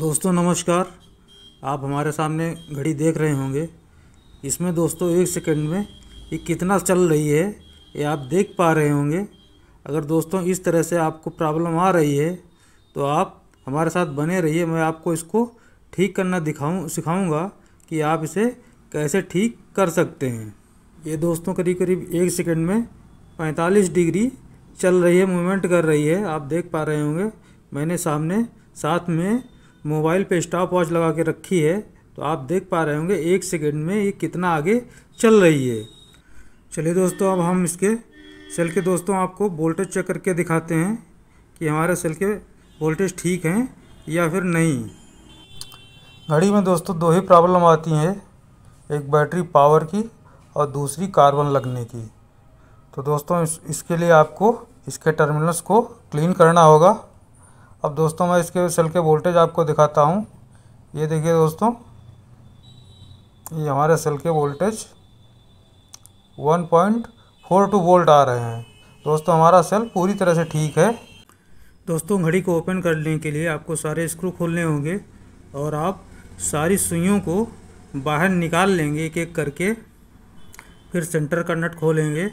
दोस्तों नमस्कार आप हमारे सामने घड़ी देख रहे होंगे इसमें दोस्तों एक सेकंड में ये कितना चल रही है ये आप देख पा रहे होंगे अगर दोस्तों इस तरह से आपको प्रॉब्लम आ रही है तो आप हमारे साथ बने रहिए मैं आपको इसको ठीक करना दिखाऊँ सिखाऊँगा कि आप इसे कैसे ठीक कर सकते हैं ये दोस्तों करीब करीब एक सेकेंड में पैंतालीस डिग्री चल रही है मूवमेंट कर रही है आप देख पा रहे होंगे मैंने सामने साथ में मोबाइल पे स्टॉप वॉच लगा के रखी है तो आप देख पा रहे होंगे एक सेकेंड में ये कितना आगे चल रही है चलिए दोस्तों अब हम इसके सेल के दोस्तों आपको वोल्टेज चेक करके दिखाते हैं कि हमारे सेल के वोल्टेज ठीक हैं या फिर नहीं घड़ी में दोस्तों दो ही प्रॉब्लम आती हैं एक बैटरी पावर की और दूसरी कार्बन लगने की तो दोस्तों इस, इसके लिए आपको इसके टर्मिनल्स को क्लीन करना होगा अब दोस्तों मैं इसके सेल के वोल्टेज आपको दिखाता हूँ ये देखिए दोस्तों ये हमारे सेल के वोल्टेज 1.42 वोल्ट आ रहे हैं दोस्तों हमारा सेल पूरी तरह से ठीक है दोस्तों घड़ी को ओपन करने के लिए आपको सारे स्क्रू खोलने होंगे और आप सारी सुइयों को बाहर निकाल लेंगे एक एक करके फिर सेंटर का नट खोलेंगे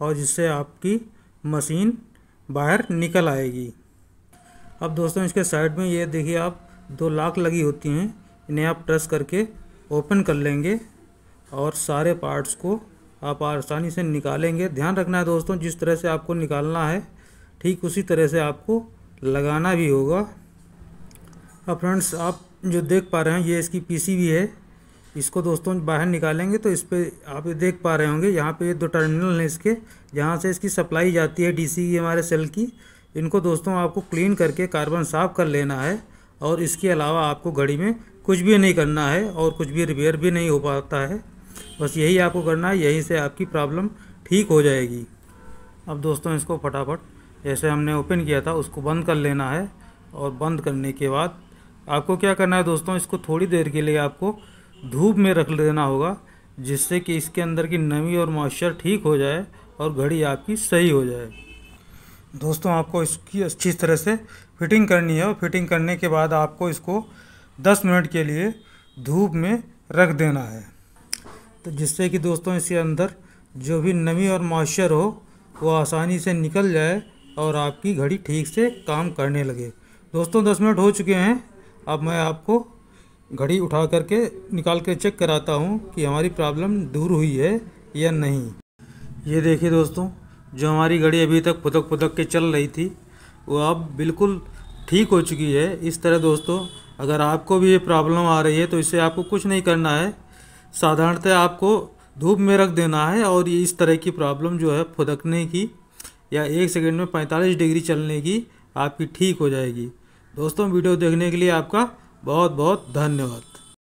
और जिससे आपकी मशीन बाहर निकल आएगी अब दोस्तों इसके साइड में ये देखिए आप दो लाख लगी होती हैं इन्हें आप प्रेस करके ओपन कर लेंगे और सारे पार्ट्स को आप आसानी से निकालेंगे ध्यान रखना है दोस्तों जिस तरह से आपको निकालना है ठीक उसी तरह से आपको लगाना भी होगा अब फ्रेंड्स आप जो देख पा रहे हैं ये इसकी पीसीबी है इसको दोस्तों बाहर निकालेंगे तो इस पर आप देख पा रहे होंगे यहाँ पे ये दो टर्मिनल हैं इसके जहाँ से इसकी सप्लाई जाती है डीसी e की हमारे सेल की इनको दोस्तों आपको क्लीन करके कार्बन साफ कर लेना है और इसके अलावा आपको घड़ी में कुछ भी नहीं करना है और कुछ भी रिपेयर भी नहीं हो पाता है बस यही आपको करना है यहीं से आपकी प्रॉब्लम ठीक हो जाएगी अब दोस्तों इसको फटाफट जैसे हमने ओपन किया था उसको बंद कर लेना है और बंद करने के बाद आपको क्या करना है दोस्तों इसको थोड़ी देर के लिए आपको धूप में रख लेना होगा जिससे कि इसके अंदर की नमी और मॉइस्चर ठीक हो जाए और घड़ी आपकी सही हो जाए दोस्तों आपको इसकी अच्छी तरह से फिटिंग करनी है और फिटिंग करने के बाद आपको इसको 10 मिनट के लिए धूप में रख देना है तो जिससे कि दोस्तों इसके अंदर जो भी नमी और मॉइस्चर हो वो आसानी से निकल जाए और आपकी घड़ी ठीक से काम करने लगे दोस्तों दस मिनट हो चुके हैं अब मैं आपको घड़ी उठा करके निकाल के चेक कराता हूँ कि हमारी प्रॉब्लम दूर हुई है या नहीं ये देखिए दोस्तों जो हमारी घड़ी अभी तक पुदक पुदक के चल रही थी वो अब बिल्कुल ठीक हो चुकी है इस तरह दोस्तों अगर आपको भी ये प्रॉब्लम आ रही है तो इससे आपको कुछ नहीं करना है साधारणतः आपको धूप में रख देना है और ये इस तरह की प्रॉब्लम जो है फुदकने की या एक सेकंड में 45 डिग्री चलने की आपकी ठीक हो जाएगी दोस्तों वीडियो देखने के लिए आपका बहुत बहुत धन्यवाद